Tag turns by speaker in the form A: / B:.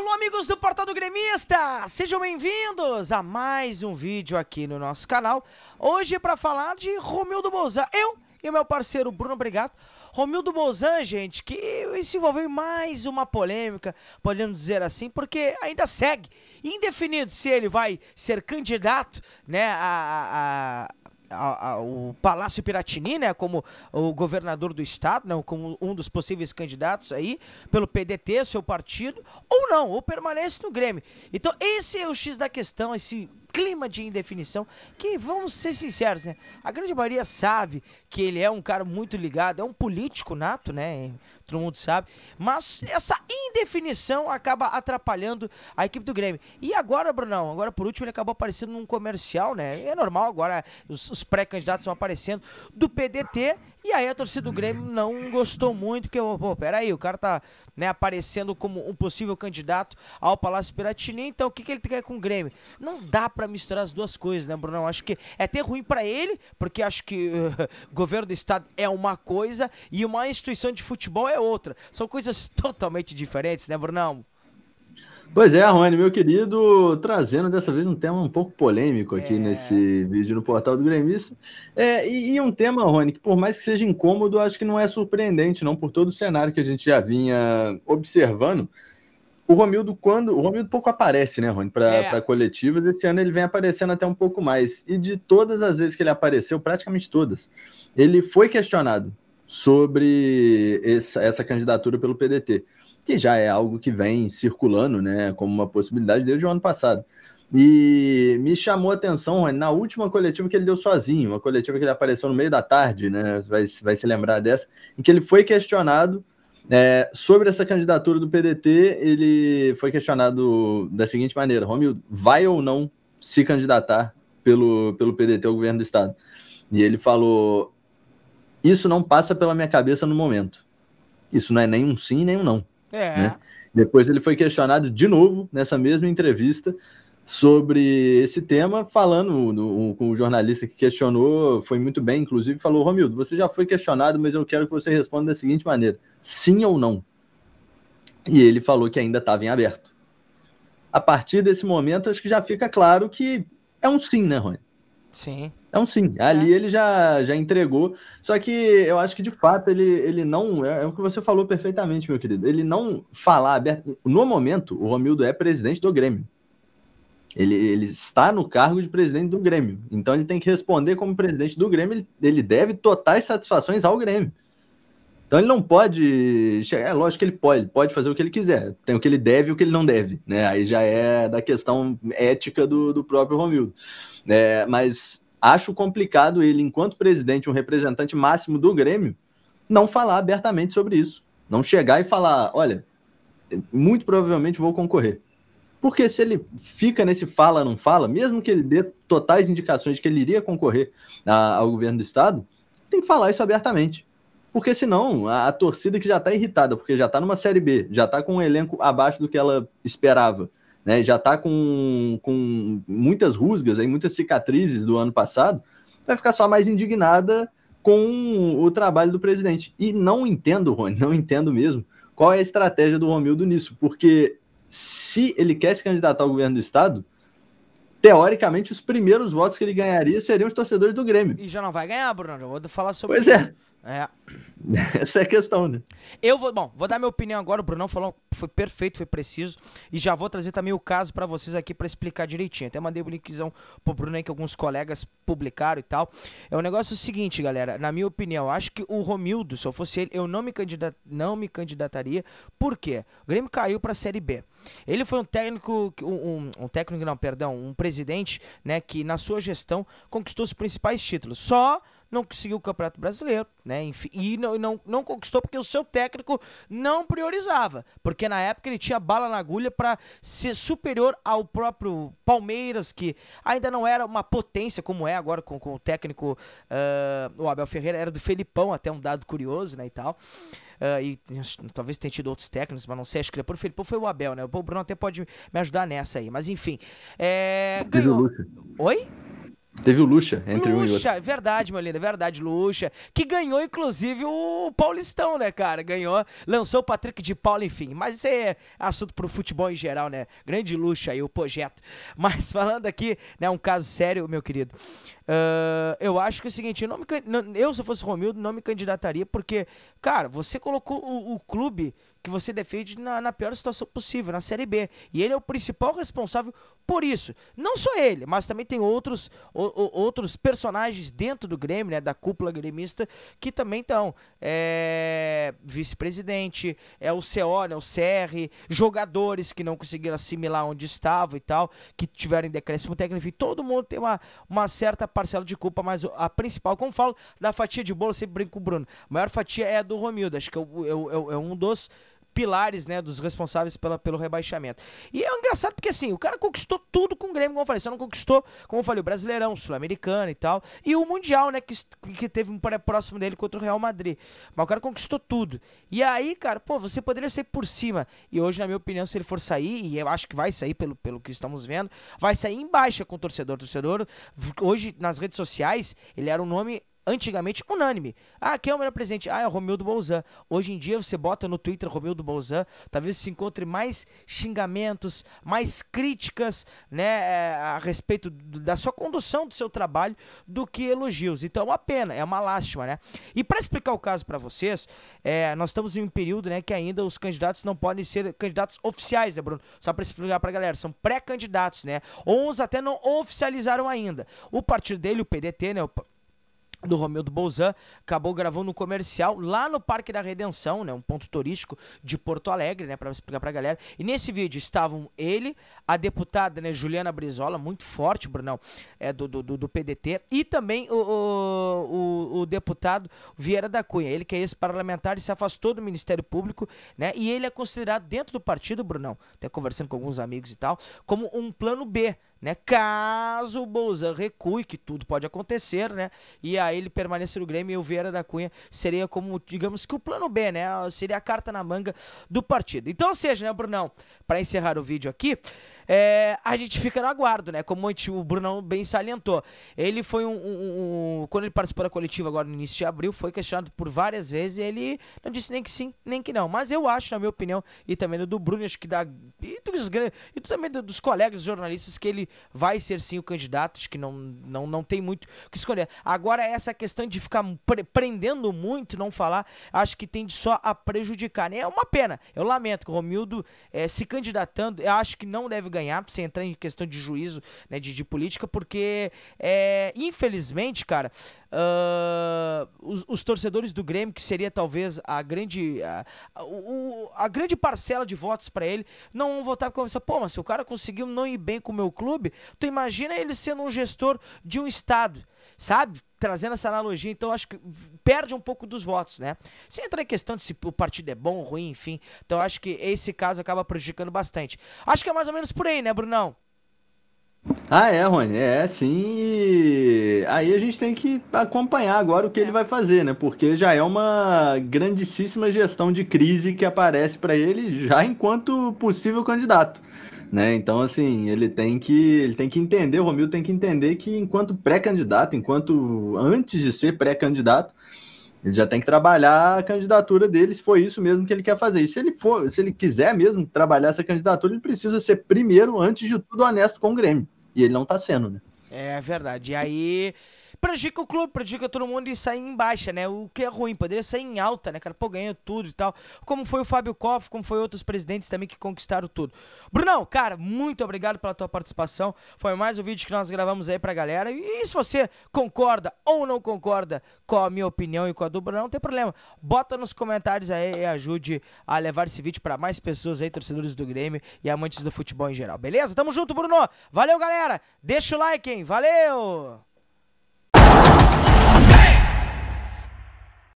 A: Alô, amigos do Portal do Gremista! Sejam bem-vindos a mais um vídeo aqui no nosso canal. Hoje para falar de Romildo Bolzan. Eu e o meu parceiro Bruno Brigato. Romildo Bolzan, gente, que se envolveu em mais uma polêmica, podemos dizer assim, porque ainda segue indefinido se ele vai ser candidato né, a, a, a a, a, o Palácio Piratini, né, como o governador do estado, né, como um dos possíveis candidatos aí, pelo PDT, seu partido, ou não, ou permanece no Grêmio. Então, esse é o X da questão, esse clima de indefinição, que vamos ser sinceros, né? A grande maioria sabe que ele é um cara muito ligado, é um político nato, né? todo mundo sabe. Mas essa indefinição acaba atrapalhando a equipe do Grêmio. E agora, Brunão, agora por último ele acabou aparecendo num comercial, né? É normal, agora os, os pré-candidatos vão aparecendo do PDT. E aí a torcida do Grêmio não gostou muito, porque, pô, peraí, o cara tá né, aparecendo como um possível candidato ao Palácio Piratini, então o que, que ele quer com o Grêmio? Não dá para misturar as duas coisas, né, Brunão? Acho que é até ruim para ele, porque acho que uh, governo do estado é uma coisa e uma instituição de futebol é outra. São coisas totalmente diferentes, né, Brunão?
B: Pois é, Rony, meu querido, trazendo dessa vez um tema um pouco polêmico aqui é. nesse vídeo no portal do Gremista. É, e, e, um tema, Rony, que por mais que seja incômodo, acho que não é surpreendente, não, por todo o cenário que a gente já vinha observando. O Romildo, quando. O Romildo pouco aparece, né, Rony, para é. coletivas. Esse ano ele vem aparecendo até um pouco mais. E de todas as vezes que ele apareceu, praticamente todas, ele foi questionado sobre essa, essa candidatura pelo PDT, que já é algo que vem circulando, né, como uma possibilidade desde o ano passado. E me chamou a atenção, na última coletiva que ele deu sozinho, uma coletiva que ele apareceu no meio da tarde, né? Vai, vai se lembrar dessa, em que ele foi questionado é, sobre essa candidatura do PDT. Ele foi questionado da seguinte maneira: Romildo, vai ou não se candidatar pelo, pelo PDT ao governo do Estado? E ele falou: isso não passa pela minha cabeça no momento. Isso não é nem um sim, nem um não. É. Né? Depois ele foi questionado de novo nessa mesma entrevista sobre esse tema, falando com o jornalista que questionou, foi muito bem, inclusive, falou: Romildo, você já foi questionado, mas eu quero que você responda da seguinte maneira: sim ou não? E ele falou que ainda estava em aberto. A partir desse momento, acho que já fica claro que é um sim, né, Rony? Sim. Então, sim, ali é. ele já, já entregou. Só que eu acho que, de fato, ele, ele não. É, é, o que você falou perfeitamente, meu querido. Ele não falar aberto. No momento, o Romildo é presidente do Grêmio. Ele, ele está no cargo de presidente do Grêmio. Então, ele tem que responder como presidente do Grêmio. Ele, ele deve totais satisfações ao Grêmio. Então, ele não pode. Chegar, é lógico que ele pode. Pode fazer o que ele quiser. Tem o que ele deve e o que ele não deve. Né? Aí já é da questão ética do, do próprio Romildo. É, mas acho complicado ele, enquanto presidente, um representante máximo do Grêmio, não falar abertamente sobre isso. Não chegar e falar, olha, muito provavelmente vou concorrer. Porque se ele fica nesse fala, não fala, mesmo que ele dê totais indicações de que ele iria concorrer a, ao governo do Estado, tem que falar isso abertamente. Porque senão a, a torcida que já está irritada, porque já está numa Série B, já está com um elenco abaixo do que ela esperava, né? Já está com, com muitas rusgas, aí, muitas cicatrizes do ano passado, vai ficar só mais indignada com o trabalho do presidente. E não entendo, Rony, não entendo mesmo qual é a estratégia do Romildo nisso, porque se ele quer se candidatar ao governo do Estado, teoricamente os primeiros votos que ele ganharia seriam os torcedores do Grêmio. E já não vai ganhar, Bruno, eu vou falar sobre pois é. isso. Pois é. É. Essa é a questão, né?
A: Eu vou, bom, vou dar minha opinião agora. O Brunão falou, foi perfeito, foi preciso. E já vou trazer também o caso para vocês aqui para explicar direitinho. Até mandei o um linkzão pro Bruno aí que alguns colegas publicaram e tal. É o um negócio seguinte, galera. Na minha opinião, acho que o Romildo, se eu fosse ele, eu não me, candidat, não me candidataria. Por quê? O Grêmio caiu pra Série B. Ele foi um técnico, um, um técnico não, perdão, um presidente, né, que na sua gestão conquistou os principais títulos. Só não conseguiu o Campeonato Brasileiro, né? Enfim, e não, não, não conquistou porque o seu técnico não priorizava. Porque na época ele tinha bala na agulha para ser superior ao próprio Palmeiras, que ainda não era uma potência como é agora com, com o técnico uh, o Abel Ferreira, era do Felipão, até um dado curioso, né? E tal. Uh, e talvez tenha tido outros técnicos, mas não sei, acho que depois o Felipão foi o Abel, né? O Bruno até pode me ajudar nessa aí, mas enfim.
B: É, ganhou. Oi? Teve o Lucha entre Lucha, um e outro. Lucha,
A: verdade, meu lindo, é verdade, Lucha. Que ganhou, inclusive, o Paulistão, né, cara? Ganhou, lançou o Patrick de Paula, enfim. Mas isso é assunto pro futebol em geral, né? Grande Lucha aí, o projeto. Mas falando aqui, né, um caso sério, meu querido. Uh, eu acho que é o seguinte, eu, não me, eu se eu fosse Romildo, não me candidataria, porque, cara, você colocou o, o clube que você defende na, na, pior situação possível, na Série B. E ele é o principal responsável por isso. Não só ele, mas também tem outros, o, o, outros personagens dentro do Grêmio, né, da cúpula gremista, que também estão. É, Vice-presidente, é o CO, né, o CR, jogadores que não conseguiram assimilar onde estavam e tal, que tiveram decréscimo técnico. Enfim, todo mundo tem uma, uma certa parcela de culpa, mas a principal, como falo, da fatia de bolo, sempre brinco com o Bruno. A maior fatia é a do Romildo, acho que é, é, é, é um dos pilares, né, dos responsáveis pela, pelo rebaixamento. E é engraçado porque, assim, o cara conquistou tudo com o Grêmio, como eu falei, só não conquistou, como eu falei, o Brasileirão, Sul-Americano e tal, e o Mundial, né, que, que teve um próximo dele contra o Real Madrid. Mas o cara conquistou tudo. E aí, cara, pô, você poderia sair por cima. E hoje, na minha opinião, se ele for sair, e eu acho que vai sair pelo, pelo que estamos vendo, vai sair em baixa com o torcedor. O torcedor, hoje, nas redes sociais, ele era um nome antigamente unânime. Ah, quem é o melhor presidente? Ah, é o Romildo Bolzan. Hoje em dia você bota no Twitter Romildo Bolzan, talvez se encontre mais xingamentos, mais críticas, né, é, a respeito da sua condução do seu trabalho do que elogios. Então é uma pena, é uma lástima, né? E para explicar o caso para vocês, é, nós estamos em um período, né, que ainda os candidatos não podem ser candidatos oficiais, né, Bruno? Só para explicar para a galera, são pré-candidatos, né? Uns até não oficializaram ainda. O partido dele, o PDT, né, o do Romildo Bolzan, acabou gravando um comercial lá no Parque da Redenção, né, um ponto turístico de Porto Alegre, né, para explicar para a galera. E nesse vídeo estavam ele, a deputada, né, Juliana Brizola, muito forte, Brunão, é do, do, do PDT, e também o, o, o, o deputado Vieira da Cunha, ele que é esse parlamentar e se afastou do Ministério Público, né, e ele é considerado dentro do partido, Brunão, até conversando com alguns amigos e tal, como um plano B, né? Caso o Bolzan recue, que tudo pode acontecer, né? E aí ele permanecer no Grêmio e o Vieira da Cunha seria como, digamos que o plano B, né? Seria a carta na manga do partido. Então, ou seja, né, Brunão, para encerrar o vídeo aqui, é, a gente fica no aguardo, né? Como o Brunão bem salientou. Ele foi um, um, um, Quando ele participou da coletiva agora no início de abril, foi questionado por várias vezes e ele não disse nem que sim, nem que não. Mas eu acho, na minha opinião, e também do Bruno, acho que da. E, dos, e também dos colegas jornalistas, que ele vai ser sim o candidato, acho que não, não, não tem muito o que escolher. Agora, essa questão de ficar pre prendendo muito, não falar, acho que tende só a prejudicar. Né? É uma pena. Eu lamento que o Romildo é, se candidatando, eu acho que não deve ganhar ganhar, sem entrar em questão de juízo, né, de, de política, porque, é, infelizmente, cara, uh, os, os, torcedores do Grêmio, que seria talvez a grande, a, a, a grande parcela de votos para ele, não vão votar porque pensar, pô, mas se o cara conseguiu não ir bem com o meu clube, tu imagina ele sendo um gestor de um estado, sabe? trazendo essa analogia, então acho que perde um pouco dos votos, né? Sem entrar em questão de se o partido é bom ou ruim, enfim. Então acho que esse caso acaba prejudicando bastante. Acho que é mais ou menos por aí, né, Brunão?
B: Ah, é, Rony, é sim. E aí a gente tem que acompanhar agora o que ele é. vai fazer, né? Porque já é uma grandíssima gestão de crise que aparece para ele já enquanto possível candidato. Né? Então, assim, ele tem que ele tem que entender, o Romildo tem que entender que enquanto pré-candidato, enquanto antes de ser pré-candidato, ele já tem que trabalhar a candidatura dele, se foi isso mesmo que ele quer fazer. E se ele for, se ele quiser mesmo trabalhar essa candidatura, ele precisa ser primeiro, antes de tudo, honesto com o Grêmio. E ele não está sendo, né?
A: É verdade. E aí prejudica o clube, prejudica todo mundo e sai em baixa, né? O que é ruim, poderia sair em alta, né, cara? Pô, ganhou tudo e tal. Como foi o Fábio Koff, como foi outros presidentes também que conquistaram tudo. Brunão, cara, muito obrigado pela tua participação. Foi mais um vídeo que nós gravamos aí pra galera. E se você concorda ou não concorda com a minha opinião e com a do Brunão, não tem problema. Bota nos comentários aí e ajude a levar esse vídeo para mais pessoas aí, torcedores do Grêmio e amantes do futebol em geral. Beleza? Tamo junto, Bruno. Valeu, galera. Deixa o like, hein? Valeu!